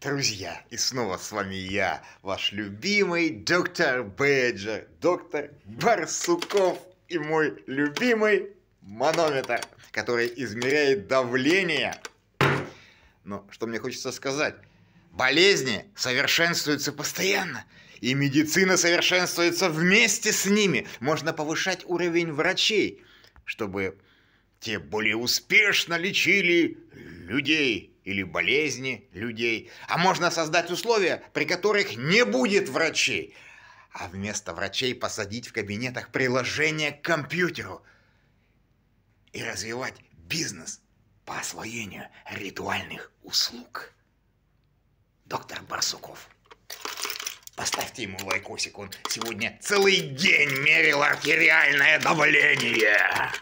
Друзья, и снова с вами я, ваш любимый доктор Бейджер, доктор Барсуков и мой любимый манометр, который измеряет давление. Но что мне хочется сказать, болезни совершенствуются постоянно. И медицина совершенствуется вместе с ними. Можно повышать уровень врачей, чтобы те более успешно лечили людей или болезни людей, а можно создать условия, при которых не будет врачей, а вместо врачей посадить в кабинетах приложение к компьютеру и развивать бизнес по освоению ритуальных услуг. Доктор Барсуков. Поставьте ему лайкосик, он сегодня целый день мерил артериальное давление.